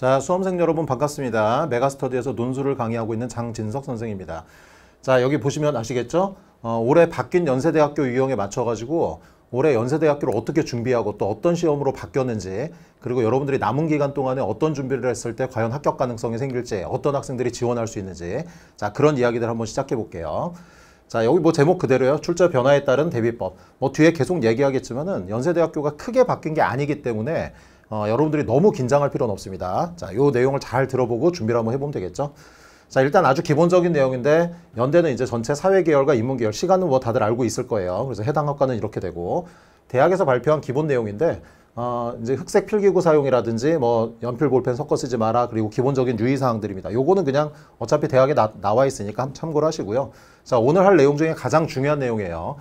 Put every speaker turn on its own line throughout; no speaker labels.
자, 수험생 여러분 반갑습니다. 메가스터디에서 논술을 강의하고 있는 장진석 선생입니다. 자, 여기 보시면 아시겠죠? 어, 올해 바뀐 연세대학교 유형에 맞춰가지고 올해 연세대학교를 어떻게 준비하고 또 어떤 시험으로 바뀌었는지 그리고 여러분들이 남은 기간 동안에 어떤 준비를 했을 때 과연 합격 가능성이 생길지 어떤 학생들이 지원할 수 있는지 자 그런 이야기들 한번 시작해 볼게요. 자 여기 뭐 제목 그대로요. 출제 변화에 따른 대비법. 뭐 뒤에 계속 얘기하겠지만은 연세대학교가 크게 바뀐 게 아니기 때문에 어, 여러분들이 너무 긴장할 필요는 없습니다. 자, 요 내용을 잘 들어보고 준비를 한번 해보면 되겠죠. 자, 일단 아주 기본적인 내용인데 연대는 이제 전체 사회계열과 인문계열 시간은 뭐 다들 알고 있을 거예요. 그래서 해당 학과는 이렇게 되고 대학에서 발표한 기본 내용인데 어, 이제 흑색 필기구 사용이라든지 뭐 연필 볼펜 섞어 쓰지 마라 그리고 기본적인 유의 사항들입니다. 요거는 그냥 어차피 대학에 나, 나와 있으니까 참고를 하시고요. 자 오늘 할 내용 중에 가장 중요한 내용이에요.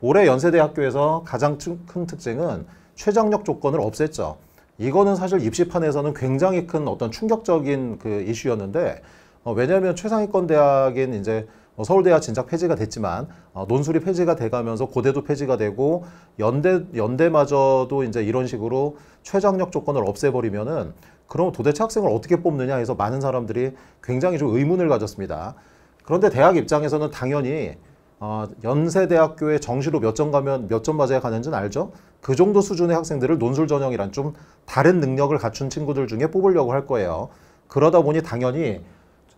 올해 연세대학교에서 가장 큰 특징은 최저력 조건을 없앴죠. 이거는 사실 입시판에서는 굉장히 큰 어떤 충격적인 그 이슈였는데 어, 왜냐하면 최상위권 대학인 이제 뭐 어, 서울대학 진작 폐지가 됐지만 어, 논술이 폐지가 돼가면서 고대도 폐지가 되고 연대 연대마저도 이제 이런 식으로 최장력 조건을 없애버리면은 그럼 도대체 학생을 어떻게 뽑느냐 해서 많은 사람들이 굉장히 좀 의문을 가졌습니다. 그런데 대학 입장에서는 당연히 어, 연세대학교에 정시로 몇 점 가면 몇 점 맞아야 가는지는 알죠? 그 정도 수준의 학생들을 논술 전형이란 좀 다른 능력을 갖춘 친구들 중에 뽑으려고 할 거예요. 그러다 보니 당연히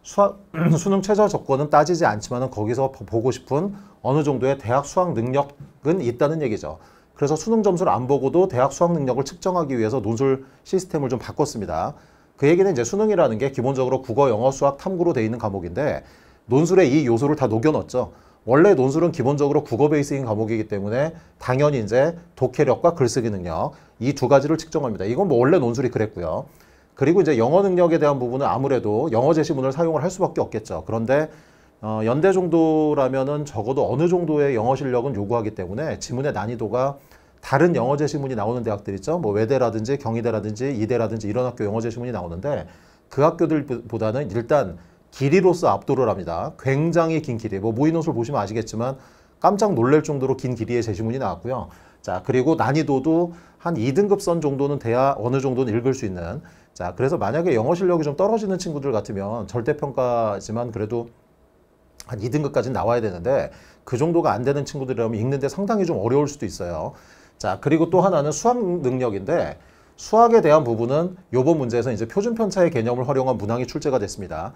수학, 수능 최저 조건은 따지지 않지만 거기서 보고 싶은 어느 정도의 대학 수학 능력은 있다는 얘기죠. 그래서 수능 점수를 안 보고도 대학 수학 능력을 측정하기 위해서 논술 시스템을 좀 바꿨습니다. 그 얘기는 이제 수능이라는 게 기본적으로 국어, 영어, 수학, 탐구로 돼 있는 과목인데 논술에이 요소를 다 녹여넣었죠. 원래 논술은 기본적으로 국어 베이스인 과목이기 때문에 당연히 이제 독해력과 글쓰기 능력 이 두 가지를 측정합니다. 이건 뭐 원래 논술이 그랬고요. 그리고 이제 영어 능력에 대한 부분은 아무래도 영어 제시문을 사용을 할 수밖에 없겠죠. 그런데 어, 연대 정도라면은 적어도 어느 정도의 영어 실력은 요구하기 때문에 지문의 난이도가 다른 영어 제시문이 나오는 대학들 있죠. 뭐 외대라든지 경희대라든지 이대라든지 이런 학교 영어 제시문이 나오는데 그 학교들보다는 일단 길이로서 압도를 합니다. 굉장히 긴 길이. 뭐모인옷을 보시면 아시겠지만 깜짝 놀랄 정도로 긴 길이의 제시문이 나왔고요. 자, 그리고 난이도도 한 2등급 선 정도는 돼야 어느 정도는 읽을 수 있는 자, 그래서 만약에 영어 실력이 좀 떨어지는 친구들 같으면 절대평가지만 그래도 한 2등급까지 나와야 되는데 그 정도가 안 되는 친구들이라면 읽는데 상당히 좀 어려울 수도 있어요. 자, 그리고 또 하나는 수학 능력인데 수학에 대한 부분은 요번 문제에서 이제 표준 편차의 개념을 활용한 문항이 출제가 됐습니다.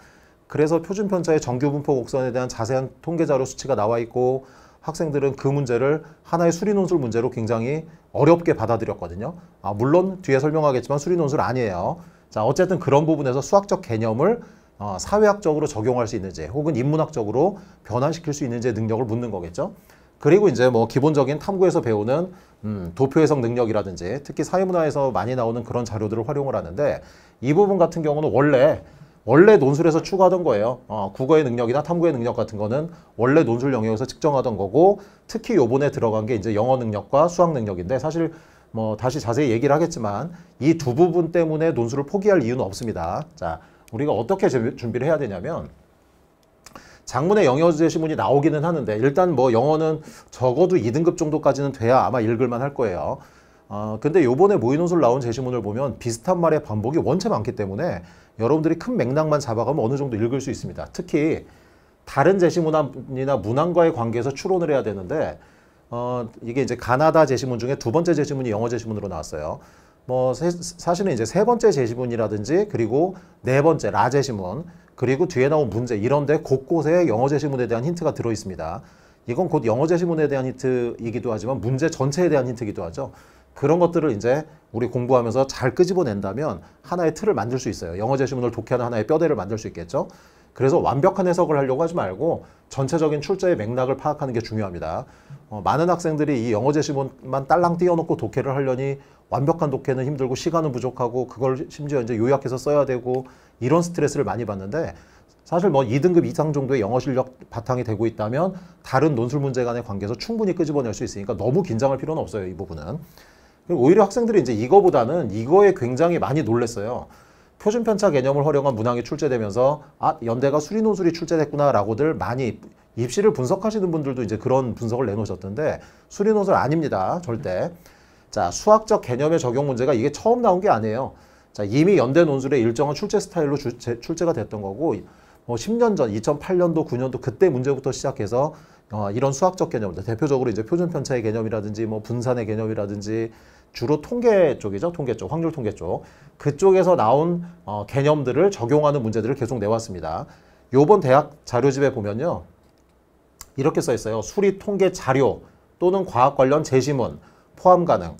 그래서 표준 편차의 정규 분포 곡선에 대한 자세한 통계 자료 수치가 나와 있고 학생들은 그 문제를 하나의 수리논술 문제로 굉장히 어렵게 받아들였거든요. 아, 물론 뒤에 설명하겠지만 수리논술 아니에요. 자, 어쨌든 그런 부분에서 수학적 개념을 어, 사회학적으로 적용할 수 있는지 혹은 인문학적으로 변환시킬 수 있는지의 능력을 묻는 거겠죠. 그리고 이제 뭐 기본적인 탐구에서 배우는 음, 도표 해석 능력이라든지 특히 사회문화에서 많이 나오는 그런 자료들을 활용을 하는데 이 부분 같은 경우는 원래 원래 논술에서 추구하던 거예요. 어, 국어의 능력이나 탐구의 능력 같은 거는 원래 논술 영역에서 측정하던 거고 특히 요번에 들어간 게 이제 영어 능력과 수학 능력인데 사실 뭐 다시 자세히 얘기를 하겠지만 이 두 부분 때문에 논술을 포기할 이유는 없습니다. 자, 우리가 어떻게 준비를 해야 되냐면 장문의 영어 제시문이 나오기는 하는데 일단 뭐 영어는 적어도 2등급 정도까지는 돼야 아마 읽을만 할 거예요. 아, 근데 요번에 모의논술 나온 제시문을 보면 비슷한 말의 반복이 원체 많기 때문에 여러분들이 큰 맥락만 잡아가면 어느 정도 읽을 수 있습니다. 특히 다른 제시문이나 문항과의 관계에서 추론을 해야 되는데 어, 이게 이제 가나다 제시문 중에 두 번째 제시문이 영어 제시문으로 나왔어요. 뭐 세, 사실은 이제 세 번째 제시문이라든지 그리고 네 번째 라 제시문 그리고 뒤에 나온 문제 이런데 곳곳에 영어 제시문에 대한 힌트가 들어 있습니다. 이건 곧 영어 제시문에 대한 힌트이기도 하지만 문제 전체에 대한 힌트이기도 하죠. 그런 것들을 이제 우리 공부하면서 잘 끄집어낸다면 하나의 틀을 만들 수 있어요. 영어 제시문을 독해하는 하나의 뼈대를 만들 수 있겠죠. 그래서 완벽한 해석을 하려고 하지 말고 전체적인 출제의 맥락을 파악하는 게 중요합니다. 어, 많은 학생들이 이 영어 제시문만 딸랑 띄워놓고 독해를 하려니 완벽한 독해는 힘들고 시간은 부족하고 그걸 심지어 이제 요약해서 써야 되고 이런 스트레스를 많이 받는데 사실 뭐 2등급 이상 정도의 영어 실력 바탕이 되고 있다면 다른 논술 문제 간의 관계에서 충분히 끄집어낼 수 있으니까 너무 긴장할 필요는 없어요. 이 부분은. 오히려 학생들이 이제 이거보다는 이거에 굉장히 많이 놀랐어요. 표준 편차 개념을 활용한 문항이 출제되면서 아 연대가 수리논술이 출제됐구나라고들 많이 입시를 분석하시는 분들도 이제 그런 분석을 내놓으셨던데 수리논술 아닙니다 절대 자 수학적 개념의 적용 문제가 이게 처음 나온 게 아니에요 자 이미 연대 논술의 일정한 출제 스타일로 출제, 출제가 됐던 거고 뭐 10년 전 2008년도 9년도 그때 문제부터 시작해서 어, 이런 수학적 개념들 대표적으로 이제 표준 편차의 개념이라든지 뭐 분산의 개념이라든지 주로 통계 쪽이죠 통계 쪽 확률 통계 쪽 그쪽에서 나온 어, 개념들을 적용하는 문제들을 계속 내왔습니다. 요번 대학 자료집에 보면요 이렇게 써 있어요 수리 통계 자료 또는 과학 관련 제시문 포함 가능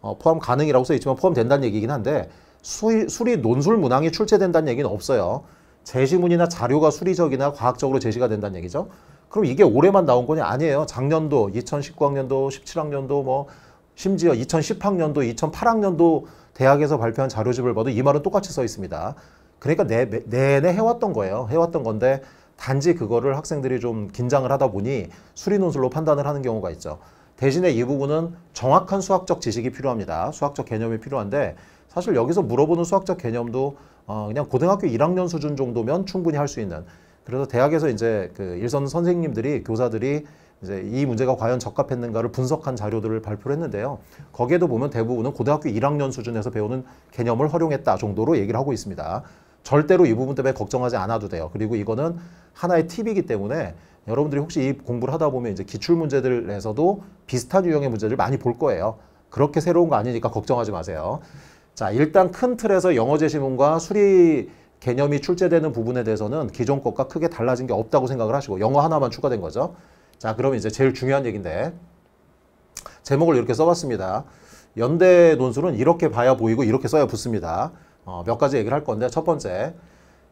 어, 포함 가능이라고 써 있지만 포함된다는 얘기긴 한데 수리, 수리 논술 문항이 출제된다는 얘기는 없어요. 제시문이나 자료가 수리적이나 과학적으로 제시가 된다는 얘기죠. 그럼 이게 올해만 나온 거냐? 아니에요. 작년도, 2019학년도, 17학년도 뭐 심지어 2010학년도, 2008학년도 대학에서 발표한 자료집을 봐도 이 말은 똑같이 써 있습니다. 그러니까 내, 내내 해왔던 거예요. 해왔던 건데 단지 그거를 학생들이 좀 긴장을 하다 보니 수리논술로 판단을 하는 경우가 있죠. 대신에 이 부분은 정확한 수학적 지식이 필요합니다. 수학적 개념이 필요한데 사실 여기서 물어보는 수학적 개념도 어 그냥 고등학교 1학년 수준 정도면 충분히 할 수 있는 그래서 대학에서 이제 그 일선 선생님들이 교사들이 이제 이 문제가 과연 적합했는가를 분석한 자료들을 발표를 했는데요. 거기에도 보면 대부분은 고등학교 1학년 수준에서 배우는 개념을 활용했다 정도로 얘기를 하고 있습니다. 절대로 이 부분 때문에 걱정하지 않아도 돼요. 그리고 이거는 하나의 팁이기 때문에 여러분들이 혹시 이 공부를 하다 보면 이제 기출 문제들에서도 비슷한 유형의 문제를 많이 볼 거예요. 그렇게 새로운 거 아니니까 걱정하지 마세요. 자, 일단 큰 틀에서 영어 제시문과 수리 개념이 출제되는 부분에 대해서는 기존 것과 크게 달라진 게 없다고 생각을 하시고 영어 하나만 추가된 거죠. 자, 그러면 이제 제일 중요한 얘기인데 제목을 이렇게 써봤습니다. 연대 논술은 이렇게 봐야 보이고 이렇게 써야 붙습니다. 어, 몇 가지 얘기를 할 건데 첫 번째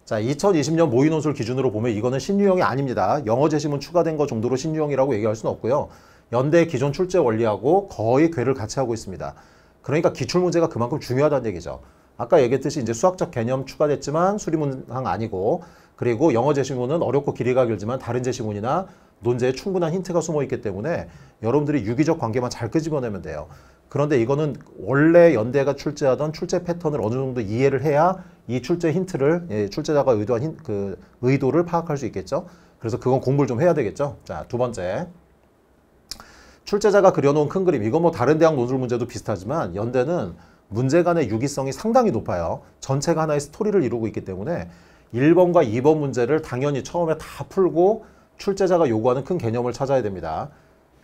자 2020년 모의 논술 기준으로 보면 이거는 신유형이 아닙니다. 영어 제시문 추가된 것 정도로 신유형이라고 얘기할 수는 없고요. 연대 기존 출제 원리하고 거의 궤를 같이 하고 있습니다. 그러니까 기출 문제가 그만큼 중요하다는 얘기죠. 아까 얘기했듯이 이제 수학적 개념 추가됐지만 수리문항 아니고 그리고 영어 제시문은 어렵고 길이가 길지만 다른 제시문이나 논제에 충분한 힌트가 숨어 있기 때문에 여러분들이 유기적 관계만 잘 끄집어내면 돼요. 그런데 이거는 원래 연대가 출제하던 출제 패턴을 어느 정도 이해를 해야 이 출제 힌트를 예, 출제자가 의도한 힌, 그 의도를 파악할 수 있겠죠. 그래서 그건 공부를 좀 해야 되겠죠. 자, 두 번째. 출제자가 그려놓은 큰 그림. 이건 뭐 다른 대학 논술 문제도 비슷하지만 연대는 문제 간의 유기성이 상당히 높아요. 전체가 하나의 스토리를 이루고 있기 때문에 1번과 2번 문제를 당연히 처음에 다 풀고 출제자가 요구하는 큰 개념을 찾아야 됩니다.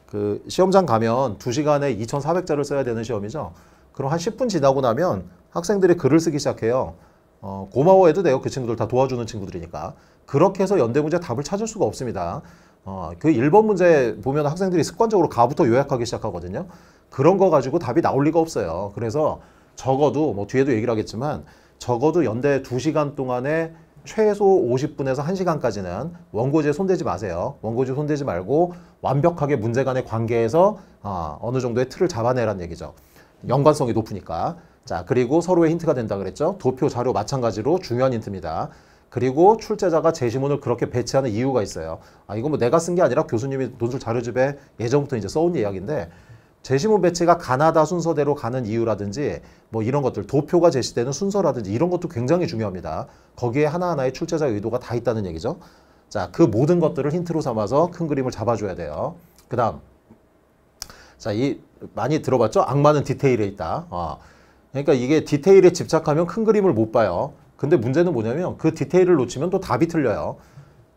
그 시험장 가면 2시간에 2,400자를 써야 되는 시험이죠. 그럼 한 10분 지나고 나면 학생들이 글을 쓰기 시작해요. 어, 고마워해도 돼요. 그 친구들 다 도와주는 친구들이니까. 그렇게 해서 연대 문제 답을 찾을 수가 없습니다. 어, 그 1번 문제 보면 학생들이 습관적으로 가부터 요약하기 시작하거든요. 그런 거 가지고 답이 나올 리가 없어요. 그래서 적어도 뭐 뒤에도 얘기를 하겠지만 적어도 연대 두시간 동안에 최소 50분에서 1시간까지는 원고지에 손대지 마세요. 원고지 손대지 말고 완벽하게 문제 간의 관계에서 어, 어느 정도의 틀을 잡아내란 얘기죠. 연관성이 높으니까. 자 그리고 서로의 힌트가 된다 그랬죠. 도표 자료 마찬가지로 중요한 힌트입니다. 그리고 출제자가 제시문을 그렇게 배치하는 이유가 있어요. 아 이거 뭐 내가 쓴 게 아니라 교수님이 논술 자료집에 예전부터 이제 써온 이야기인데 제시문 배치가 가나다 순서대로 가는 이유라든지 뭐 이런 것들 도표가 제시되는 순서라든지 이런 것도 굉장히 중요합니다. 거기에 하나하나의 출제자 의도가 다 있다는 얘기죠. 자, 그 모든 것들을 힌트로 삼아서 큰 그림을 잡아줘야 돼요. 그 다음 자, 이 많이 들어봤죠? 악마는 디테일에 있다. 어. 그러니까 이게 디테일에 집착하면 큰 그림을 못 봐요. 근데 문제는 뭐냐면 그 디테일을 놓치면 또 답이 틀려요.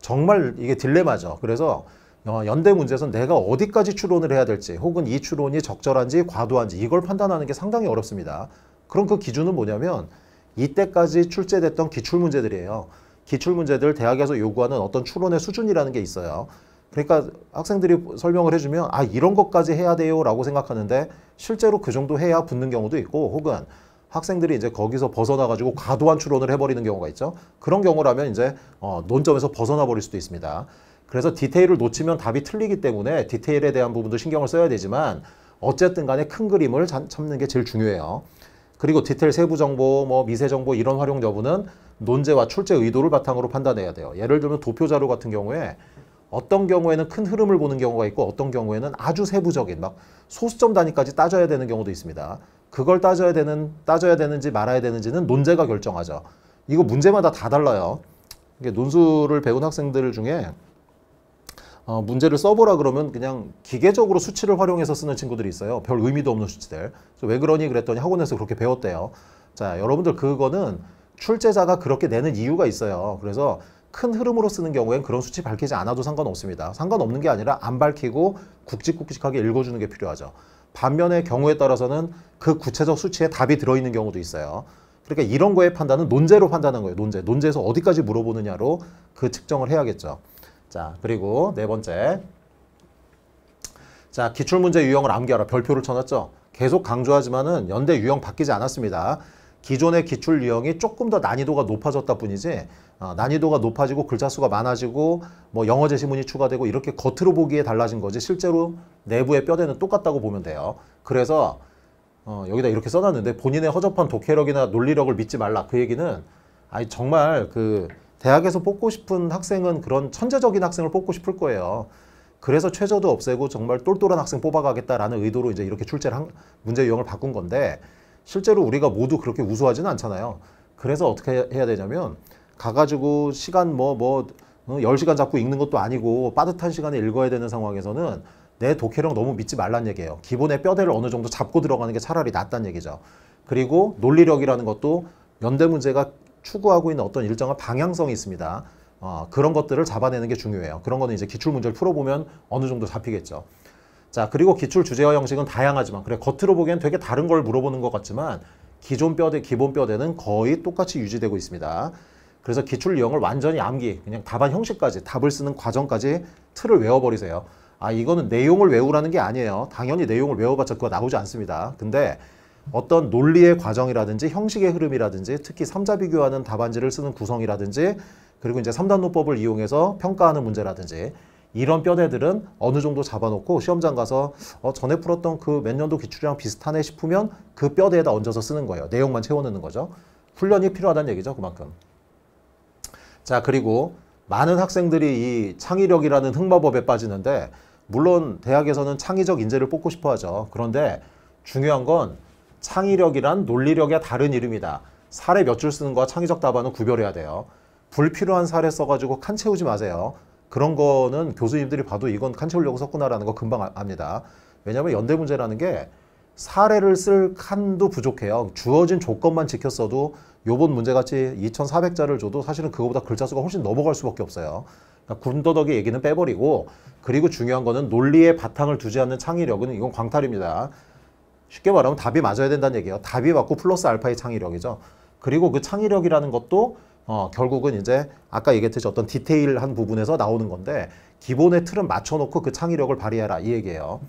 정말 이게 딜레마죠. 그래서 어, 연대 문제에서 내가 어디까지 추론을 해야 될지 혹은 이 추론이 적절한지 과도한지 이걸 판단하는 게 상당히 어렵습니다. 그럼 그 기준은 뭐냐면 이때까지 출제됐던 기출 문제들이에요. 기출 문제들 대학에서 요구하는 어떤 추론의 수준이라는 게 있어요. 그러니까 학생들이 설명을 해주면 아 이런 것까지 해야 돼요 라고 생각하는데 실제로 그 정도 해야 붙는 경우도 있고 혹은 학생들이 이제 거기서 벗어나가지고 과도한 추론을 해버리는 경우가 있죠. 그런 경우라면 이제 어, 논점에서 벗어나 버릴 수도 있습니다. 그래서 디테일을 놓치면 답이 틀리기 때문에 디테일에 대한 부분도 신경을 써야 되지만 어쨌든 간에 큰 그림을 참는 게 제일 중요해요. 그리고 디테일 세부 정보, 뭐 미세 정보 이런 활용 여부는 논제와 출제 의도를 바탕으로 판단해야 돼요. 예를 들면 도표 자료 같은 경우에 어떤 경우에는 큰 흐름을 보는 경우가 있고 어떤 경우에는 아주 세부적인 막 소수점 단위까지 따져야 되는 경우도 있습니다. 그걸 따져야 되는 따져야 되는지 말아야 되는지는 논제가 결정하죠. 이거 문제마다 다 달라요. 논술을 배운 학생들 중에 어, 문제를 써보라 그러면 그냥 기계적으로 수치를 활용해서 쓰는 친구들이 있어요. 별 의미도 없는 수치들. 왜 그러니 그랬더니 학원에서 그렇게 배웠대요. 자, 여러분들 그거는 출제자가 그렇게 내는 이유가 있어요. 그래서 큰 흐름으로 쓰는 경우엔 그런 수치 밝히지 않아도 상관없습니다. 상관없는 게 아니라 안 밝히고 굵직굵직하게 읽어주는 게 필요하죠. 반면에 경우에 따라서는 그 구체적 수치에 답이 들어있는 경우도 있어요. 그러니까 이런 거에 판단은 논제로 판단하는 거예요. 논제. 논제에서 어디까지 물어보느냐로 그 측정을 해야겠죠. 자, 그리고 네 번째. 자, 기출문제 유형을 암기하라. 별표를 쳐놨죠? 계속 강조하지만은 연대 유형 바뀌지 않았습니다. 기존의 기출 유형이 조금 더 난이도가 높아졌다 뿐이지 어, 난이도가 높아지고 글자 수가 많아지고 뭐 영어 제시문이 추가되고 이렇게 겉으로 보기에 달라진 거지 실제로 내부의 뼈대는 똑같다고 보면 돼요. 그래서 어, 여기다 이렇게 써놨는데 본인의 허접한 독해력이나 논리력을 믿지 말라 그 얘기는 아니 정말 그 대학에서 뽑고 싶은 학생은 그런 천재적인 학생을 뽑고 싶을 거예요. 그래서 최저도 없애고 정말 똘똘한 학생 뽑아가겠다라는 의도로 이제 이렇게 출제를 한, 문제 유형을 바꾼 건데 실제로 우리가 모두 그렇게 우수하지는 않잖아요. 그래서 어떻게 해야 되냐면 가가지고 시간 뭐뭐 뭐, 10시간 뭐, 어, 잡고 읽는 것도 아니고 빠듯한 시간에 읽어야 되는 상황에서는 내 독해력 너무 믿지 말란 얘기예요. 기본의 뼈대를 어느 정도 잡고 들어가는 게 차라리 낫다는 얘기죠. 그리고 논리력이라는 것도 연대 문제가 추구하고 있는 어떤 일정한 방향성이 있습니다. 어, 그런 것들을 잡아내는 게 중요해요. 그런 거는 이제 기출 문제를 풀어보면 어느 정도 잡히겠죠. 자 그리고 기출 주제와 형식은 다양하지만 그래 겉으로 보기엔 되게 다른 걸 물어보는 것 같지만 기존 뼈대 기본 뼈대는 거의 똑같이 유지되고 있습니다. 그래서 기출 유형을 완전히 암기, 그냥 답안 형식까지, 답을 쓰는 과정까지 틀을 외워버리세요. 아, 이거는 내용을 외우라는 게 아니에요. 당연히 내용을 외워봤자 그거 나오지 않습니다. 근데 어떤 논리의 과정이라든지 형식의 흐름이라든지 특히 삼자비교하는 답안지를 쓰는 구성이라든지 그리고 이제 삼단노법을 이용해서 평가하는 문제라든지 이런 뼈대들은 어느 정도 잡아놓고 시험장 가서 어, 전에 풀었던 그 몇 년도 기출이랑 비슷하네 싶으면 그 뼈대에다 얹어서 쓰는 거예요. 내용만 채워내는 거죠. 훈련이 필요하다는 얘기죠. 그만큼. 자 그리고 많은 학생들이 이 창의력이라는 흑마법에 빠지는데 물론 대학에서는 창의적 인재를 뽑고 싶어 하죠. 그런데 중요한 건 창의력이란 논리력의 다른 이름이다. 사례 몇 줄 쓰는 거와 창의적 답안은 구별해야 돼요. 불필요한 사례 써가지고 칸 채우지 마세요. 그런 거는 교수님들이 봐도 이건 칸 채우려고 썼구나라는 거 금방 아, 압니다. 왜냐하면 연대 문제라는 게 사례를 쓸 칸도 부족해요. 주어진 조건만 지켰어도 요번 문제같이 2,400자를 줘도 사실은 그거보다 글자 수가 훨씬 넘어갈 수밖에 없어요. 그러니까 군더더기 얘기는 빼버리고 그리고 중요한 거는 논리의 바탕을 두지 않는 창의력은 이건 광탈입니다. 쉽게 말하면 답이 맞아야 된다는 얘기예요. 답이 맞고 플러스 알파의 창의력이죠. 그리고 그 창의력이라는 것도 어, 결국은 이제 아까 얘기했듯이 어떤 디테일한 부분에서 나오는 건데 기본의 틀은 맞춰놓고 그 창의력을 발휘해라 이 얘기예요.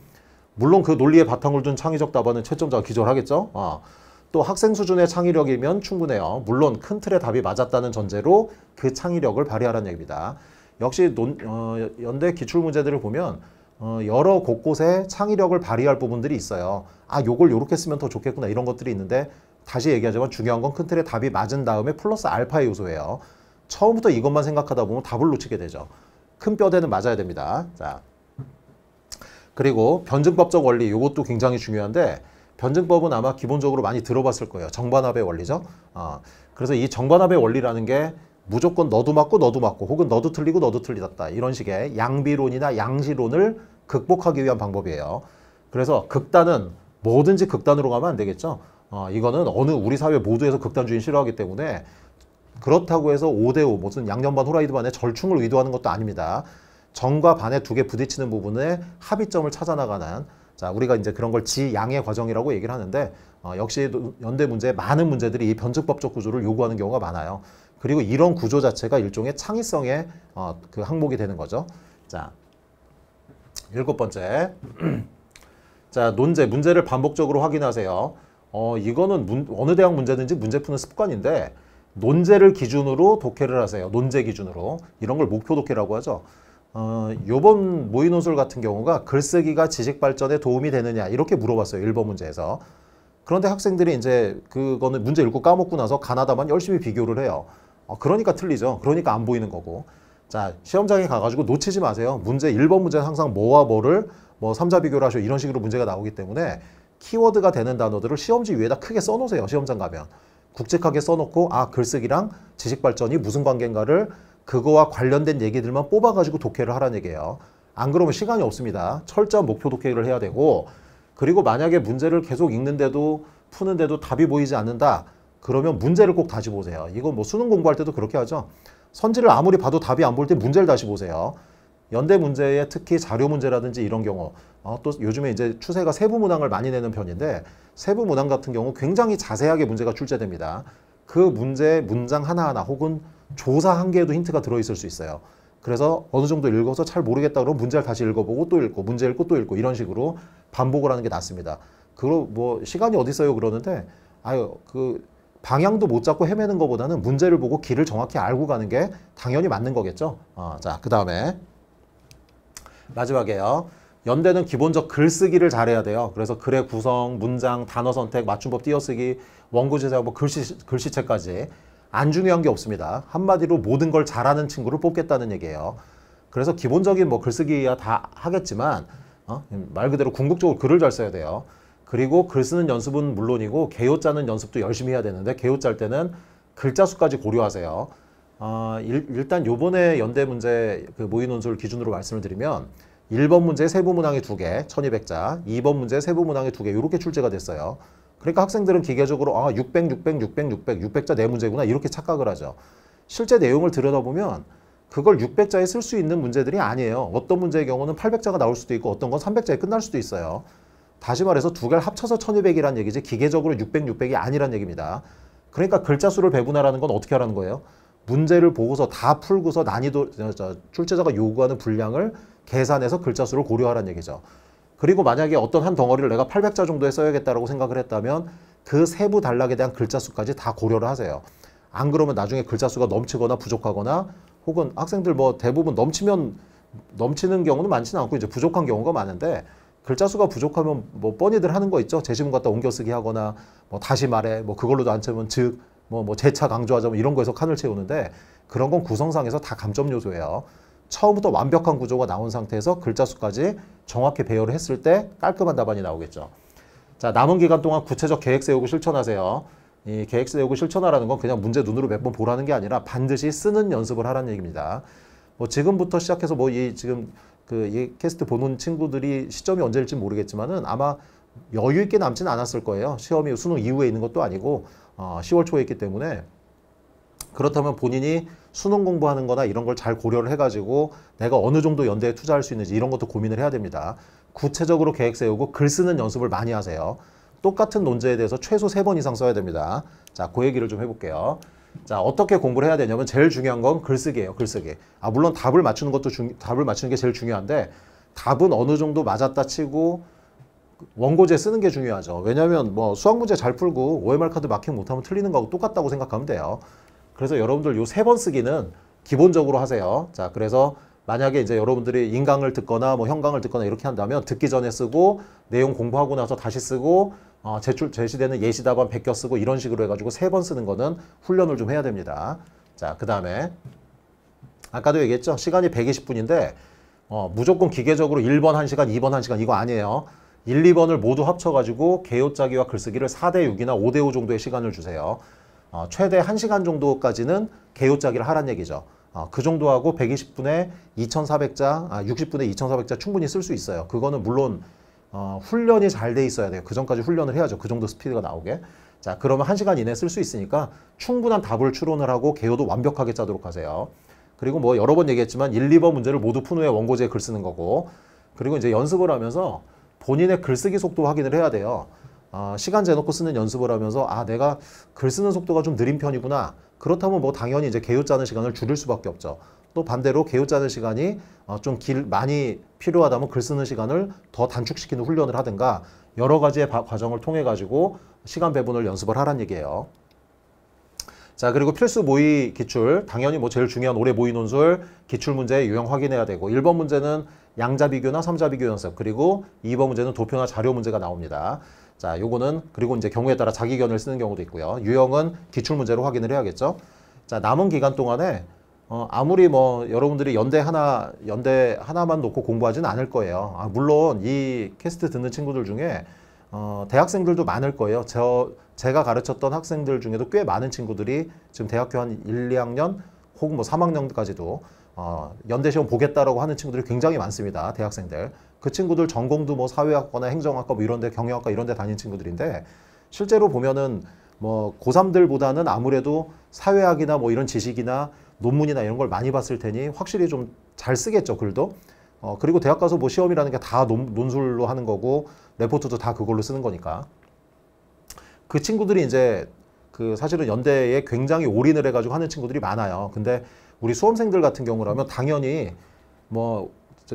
물론 그 논리에 바탕을 둔 창의적 답안은 채점자가 기절하겠죠. 어. 또 학생 수준의 창의력이면 충분해요. 물론 큰틀에 답이 맞았다는 전제로 그 창의력을 발휘하라는 얘기입니다. 역시 논, 어, 연대 기출 문제들을 보면 어, 여러 곳곳에 창의력을 발휘할 부분들이 있어요. 아, 요걸 요렇게 쓰면 더 좋겠구나 이런 것들이 있는데 다시 얘기하자면 중요한 건 큰 틀에 답이 맞은 다음에 플러스 알파의 요소예요. 처음부터 이것만 생각하다 보면 답을 놓치게 되죠. 큰 뼈대는 맞아야 됩니다. 자. 그리고 변증법적 원리 이것도 굉장히 중요한데 변증법은 아마 기본적으로 많이 들어봤을 거예요. 정반합의 원리죠. 어, 그래서 이 정반합의 원리라는 게 무조건 너도 맞고 너도 맞고 혹은 너도 틀리고 너도 틀리다 이런 식의 양비론이나 양지론을 극복하기 위한 방법이에요. 그래서 극단은 뭐든지 극단으로 가면 안 되겠죠. 어, 이거는 어느 우리 사회 모두에서 극단주의 싫어하기 때문에 그렇다고 해서 5대5 무슨 양념반 호라이드반의 절충을 의도하는 것도 아닙니다. 정과 반의 두 개 부딪히는 부분에 합의점을 찾아나가는 자 우리가 이제 그런 걸 지양의 과정이라고 얘기를 하는데 어, 역시 연대 문제 많은 문제들이 이 변증법적 구조를 요구하는 경우가 많아요. 그리고 이런 구조 자체가 일종의 창의성의 어, 그 항목이 되는 거죠. 자, 일곱 번째. 자, 논제, 문제를 반복적으로 확인하세요. 어, 이거는 문, 어느 대학 문제든지 문제 푸는 습관인데 논제를 기준으로 독해를 하세요. 논제 기준으로. 이런 걸 목표 독해라고 하죠. 어, 요번 모의논술 같은 경우가 글쓰기가 지식 발전에 도움이 되느냐 이렇게 물어봤어요. 1번 문제에서. 그런데 학생들이 이제 그거는 문제 읽고 까먹고 나서 가나다만 열심히 비교를 해요. 어, 그러니까 틀리죠. 그러니까 안 보이는 거고. 자, 시험장에 가가지고 놓치지 마세요. 문제 1번 문제는 항상 뭐와 뭐를 뭐 3자 비교를 하셔 이런 식으로 문제가 나오기 때문에 키워드가 되는 단어들을 시험지 위에다 크게 써놓으세요. 시험장 가면. 굵직하게 써놓고 아 글쓰기랑 지식발전이 무슨 관계인가를 그거와 관련된 얘기들만 뽑아가지고 독해를 하라는 얘기예요. 안 그러면 시간이 없습니다. 철저한 목표 독해를 해야 되고 그리고 만약에 문제를 계속 읽는데도 푸는데도 답이 보이지 않는다. 그러면 문제를 꼭 다시 보세요. 이건 뭐 수능 공부할 때도 그렇게 하죠. 선지를 아무리 봐도 답이 안 보일 때 문제를 다시 보세요. 연대 문제에 특히 자료 문제라든지 이런 경우 어, 또 요즘에 이제 추세가 세부 문항을 많이 내는 편인데 세부 문항 같은 경우 굉장히 자세하게 문제가 출제됩니다. 그 문제 문장 하나하나 혹은 조사 한 개에도 힌트가 들어있을 수 있어요. 그래서 어느 정도 읽어서 잘 모르겠다 그러면 문제를 다시 읽어보고 또 읽고 문제 읽고 또 읽고 이런 식으로 반복을 하는 게 낫습니다. 그리고 뭐 시간이 어디 있어요 그러는데 아유 그 방향도 못 잡고 헤매는 것보다는 문제를 보고 길을 정확히 알고 가는 게 당연히 맞는 거겠죠. 어, 자, 그 다음에 마지막에요. 연대는 기본적 글쓰기를 잘해야 돼요. 그래서 글의 구성, 문장, 단어 선택, 맞춤법 띄어쓰기, 원고지사, 뭐 글씨, 글씨체까지 안 중요한 게 없습니다. 한마디로 모든 걸 잘하는 친구를 뽑겠다는 얘기예요. 그래서 기본적인 뭐 글쓰기야 다 하겠지만 어? 말 그대로 궁극적으로 글을 잘 써야 돼요. 그리고 글 쓰는 연습은 물론이고 개요 짜는 연습도 열심히 해야 되는데 개요 짤 때는 글자 수까지 고려하세요. 어, 일, 단 요번에 연대 문제 그 모의 논술 기준으로 말씀을 드리면 1번 문제 세부 문항이 2개, 1200자, 2번 문제 세부 문항이 2개 이렇게 출제가 됐어요. 그러니까 학생들은 기계적으로 아 600, 600, 600, 600, 600자 내 문제구나 이렇게 착각을 하죠. 실제 내용을 들여다보면 그걸 600자에 쓸 수 있는 문제들이 아니에요. 어떤 문제의 경우는 800자가 나올 수도 있고 어떤 건 300자에 끝날 수도 있어요. 다시 말해서 두 개를 합쳐서 1200이라는 얘기지 기계적으로 600, 600이 아니라는 얘기입니다. 그러니까 글자 수를 배분하라는 건 어떻게 하라는 거예요? 문제를 보고서 다 풀고서 난이도 출제자가 요구하는 분량을 계산해서 글자 수를 고려하라는 얘기죠. 그리고 만약에 어떤 한 덩어리를 내가 800자 정도에 써야겠다라고 생각을 했다면 그 세부 단락에 대한 글자 수까지 다 고려를 하세요. 안 그러면 나중에 글자 수가 넘치거나 부족하거나 혹은 학생들 뭐 대부분 넘치면 넘치는 경우는 많지는 않고 이제 부족한 경우가 많은데 글자 수가 부족하면 뭐 뻔히들 하는 거 있죠. 제시문 갖다 옮겨쓰기 하거나 뭐 다시 말해 뭐 그걸로도 안 채면 우즉뭐뭐 뭐 재차 강조하자 뭐 이런 거에서 칸을 채우는데 그런 건 구성상에서 다 감점 요소예요. 처음부터 완벽한 구조가 나온 상태에서 글자 수까지 정확히 배열을 했을 때 깔끔한 답안이 나오겠죠. 자 남은 기간 동안 구체적 계획 세우고 실천하세요. 이 계획 세우고 실천하라는 건 그냥 문제 눈으로 몇 번 보라는 게 아니라 반드시 쓰는 연습을 하라는 얘기입니다. 뭐 지금부터 시작해서 뭐 이 지금 그 캐스트 보는 친구들이 시점이 언제일지 모르겠지만은 아마 여유 있게 남지는 않았을 거예요. 시험이 수능 이후에 있는 것도 아니고 어, 10월 초에 있기 때문에 그렇다면 본인이 수능 공부하는 거나 이런 걸 잘 고려를 해가지고 내가 어느 정도 연대에 투자할 수 있는지 이런 것도 고민을 해야 됩니다. 구체적으로 계획 세우고 글 쓰는 연습을 많이 하세요. 똑같은 논제에 대해서 최소 세 번 이상 써야 됩니다. 자, 그 얘기를 좀 해볼게요. 자 어떻게 공부를 해야 되냐면 제일 중요한 건 글쓰기예요. 글쓰기. 아 물론 답을 맞추는 것도 중, 답을 맞추는 게 제일 중요한데 답은 어느 정도 맞았다 치고 원고제 쓰는 게 중요하죠. 왜냐하면 뭐 수학 문제 잘 풀고 OMR 카드 마킹 못하면 틀리는 거하고 똑같다고 생각하면 돼요. 그래서 여러분들 요 세 번 쓰기는 기본적으로 하세요. 자 그래서 만약에 이제 여러분들이 인강을 듣거나 뭐 형강을 듣거나 이렇게 한다면 듣기 전에 쓰고 내용 공부하고 나서 다시 쓰고 어, 제출 제시되는 예시 답안 베껴 쓰고 이런 식으로 해가지고 세 번 쓰는 거는 훈련을 좀 해야 됩니다. 자, 그 다음에 아까도 얘기했죠. 시간이 120분인데 어, 무조건 기계적으로 1번 1시간, 2번 1시간 이거 아니에요. 1, 2번을 모두 합쳐가지고 개요짜기와 글쓰기를 4대 6이나 5대 5 정도의 시간을 주세요. 어, 최대 1시간 정도까지는 개요짜기를 하란 얘기죠. 아, 그 정도 하고 120분에 2,400자, 아, 60분에 2,400자 충분히 쓸 수 있어요. 그거는 물론 어, 훈련이 잘 돼 있어야 돼요. 그 전까지 훈련을 해야죠. 그 정도 스피드가 나오게. 자, 그러면 1시간 이내에 쓸 수 있으니까 충분한 답을 추론을 하고 개요도 완벽하게 짜도록 하세요. 그리고 뭐 여러 번 얘기했지만 1, 2번 문제를 모두 푼 후에 원고지에 글 쓰는 거고 그리고 이제 연습을 하면서 본인의 글쓰기 속도 확인을 해야 돼요. 어, 시간 재놓고 쓰는 연습을 하면서 아 내가 글 쓰는 속도가 좀 느린 편이구나 그렇다면 뭐 당연히 이제 개요 짜는 시간을 줄일 수밖에 없죠. 또 반대로 개요 짜는 시간이 어, 좀 길 많이 필요하다면 글 쓰는 시간을 더 단축시키는 훈련을 하든가 여러 가지의 과정을 통해 가지고 시간 배분을 연습을 하란 얘기예요. 자 그리고 필수 모의 기출 당연히 뭐 제일 중요한 올해 모의 논술 기출 문제 유형 확인해야 되고 1번 문제는 양자 비교나 삼자 비교 연습 그리고 2번 문제는 도표나 자료 문제가 나옵니다. 자, 요거는 그리고 이제 경우에 따라 자기견을 쓰는 경우도 있고요. 유형은 기출 문제로 확인을 해야겠죠. 자, 남은 기간 동안에 어, 아무리 뭐 여러분들이 연대 하나 연대 하나만 놓고 공부하진 않을 거예요. 아, 물론 이 캐스트 듣는 친구들 중에 어, 대학생들도 많을 거예요. 저 제가 가르쳤던 학생들 중에도 꽤 많은 친구들이 지금 대학교 한 1, 2학년 혹은 뭐 3학년까지도 어, 연대 시험 보겠다라고 하는 친구들이 굉장히 많습니다. 대학생들. 그 친구들 전공도 뭐 사회학과나 행정학과 뭐 이런 데 경영학과 이런 데 다닌 친구들인데 실제로 보면은 뭐 고3들보다는 아무래도 사회학이나 뭐 이런 지식이나 논문이나 이런 걸 많이 봤을 테니 확실히 좀 잘 쓰겠죠, 글도. 어, 그리고 대학 가서 뭐 시험이라는 게 다 논술로 하는 거고 레포트도 다 그걸로 쓰는 거니까. 그 친구들이 이제 그 사실은 연대에 굉장히 올인을 해가지고 하는 친구들이 많아요. 근데 우리 수험생들 같은 경우라면 당연히 뭐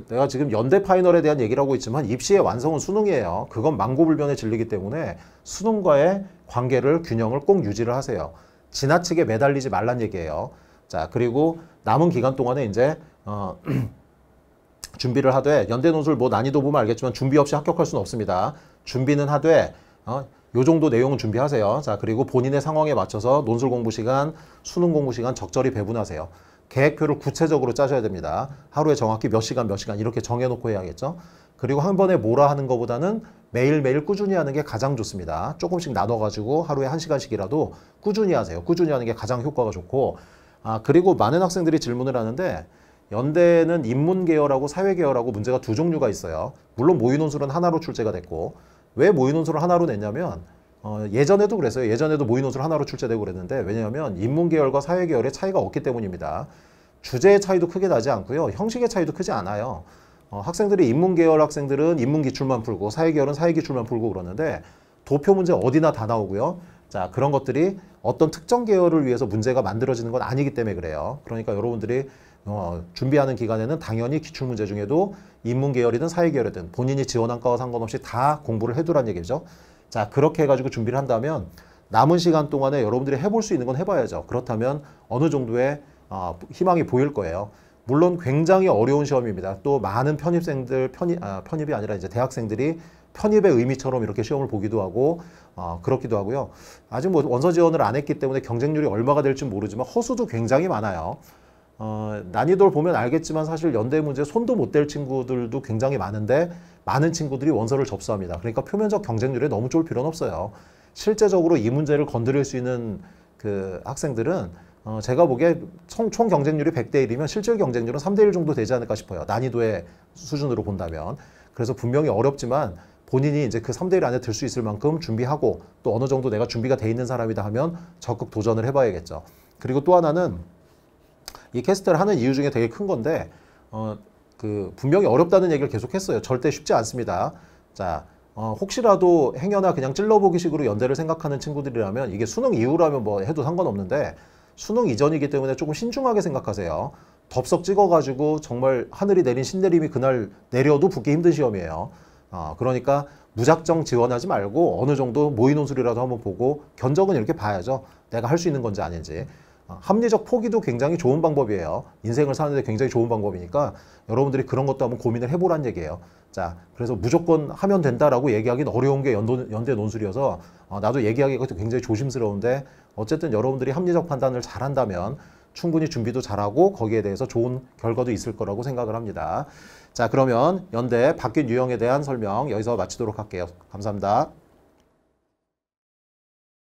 내가 지금 연대 파이널에 대한 얘기를 하고 있지만 입시의 완성은 수능이에요. 그건 망고불변의 진리기 때문에 수능과의 관계를 균형을 꼭 유지를 하세요. 지나치게 매달리지 말란 얘기예요. 자 그리고 남은 기간 동안에 이제 어, 준비를 하되 연대 논술 뭐 난이도 보면 알겠지만 준비 없이 합격할 수는 없습니다. 준비는 하되 어, 요 정도 내용 은 준비하세요. 자, 그리고 본인의 상황에 맞춰서 논술 공부 시간, 수능 공부 시간 적절히 배분하세요. 계획표를 구체적으로 짜셔야 됩니다. 하루에 정확히 몇 시간 몇 시간 이렇게 정해놓고 해야겠죠. 그리고 한 번에 몰아 하는 것보다는 매일매일 꾸준히 하는 게 가장 좋습니다. 조금씩 나눠가지고 하루에 한시간씩이라도 꾸준히 하세요. 꾸준히 하는 게 가장 효과가 좋고 아 그리고 많은 학생들이 질문을 하는데 연대는 인문계열하고 사회계열하고 문제가 두 종류가 있어요. 물론 모의논술은 하나로 출제가 됐고 왜 모의논술을 하나로 냈냐면 어, 예전에도 그랬어요. 예전에도 모의논술 하나로 출제되고 그랬는데 왜냐하면 인문계열과 사회계열의 차이가 없기 때문입니다. 주제의 차이도 크게 나지 않고요. 형식의 차이도 크지 않아요. 어, 학생들이 인문계열 학생들은 인문기출만 풀고 사회계열은 사회기출만 풀고 그러는데 도표 문제 어디나 다 나오고요. 자 그런 것들이 어떤 특정 계열을 위해서 문제가 만들어지는 건 아니기 때문에 그래요. 그러니까 여러분들이 어, 준비하는 기간에는 당연히 기출문제 중에도 인문계열이든 사회계열이든 본인이 지원한 과와 상관없이 다 공부를 해두란 얘기죠. 자 그렇게 해가지고 준비를 한다면 남은 시간 동안에 여러분들이 해볼 수 있는 건 해봐야죠. 그렇다면 어느 정도의 어, 희망이 보일 거예요. 물론 굉장히 어려운 시험입니다. 또 많은 편입생들, 편입, 아, 편입이 아니라 이제 대학생들이 편입의 의미처럼 이렇게 시험을 보기도 하고 어, 그렇기도 하고요. 아직 뭐 원서 지원을 안 했기 때문에 경쟁률이 얼마가 될지 모르지만 허수도 굉장히 많아요. 어, 난이도를 보면 알겠지만 사실 연대 문제 손도 못 댈 친구들도 굉장히 많은데 많은 친구들이 원서를 접수합니다. 그러니까 표면적 경쟁률에 너무 쫄 필요는 없어요. 실제적으로 이 문제를 건드릴 수 있는 그 학생들은 어, 제가 보기에 총, 총 경쟁률이 100대 1이면 실질 경쟁률은 3대 1 정도 되지 않을까 싶어요. 난이도의 수준으로 본다면. 그래서 분명히 어렵지만 본인이 이제 그 3대1 안에 들 수 있을 만큼 준비하고 또 어느 정도 내가 준비가 돼 있는 사람이다 하면 적극 도전을 해봐야겠죠. 그리고 또 하나는 이 캐스트를 하는 이유 중에 되게 큰 건데 어, 그 분명히 어렵다는 얘기를 계속했어요. 절대 쉽지 않습니다. 자, 어, 혹시라도 행여나 그냥 찔러보기식으로 연대를 생각하는 친구들이라면 이게 수능 이후라면 뭐 해도 상관없는데 수능 이전이기 때문에 조금 신중하게 생각하세요. 덥석 찍어가지고 정말 하늘이 내린 신내림이 그날 내려도 붙기 힘든 시험이에요. 어, 그러니까 무작정 지원하지 말고 어느 정도 모의논술이라도 한번 보고 견적은 이렇게 봐야죠. 내가 할 수 있는 건지 아닌지. 합리적 포기도 굉장히 좋은 방법이에요. 인생을 사는데 굉장히 좋은 방법이니까 여러분들이 그런 것도 한번 고민을 해보란 얘기예요. 자, 그래서 무조건 하면 된다라고 얘기하기는 어려운 게 연도, 연대 논술이어서 어, 나도 얘기하기가 굉장히 조심스러운데 어쨌든 여러분들이 합리적 판단을 잘한다면 충분히 준비도 잘하고 거기에 대해서 좋은 결과도 있을 거라고 생각을 합니다. 자, 그러면 연대 바뀐 유형에 대한 설명 여기서 마치도록 할게요. 감사합니다.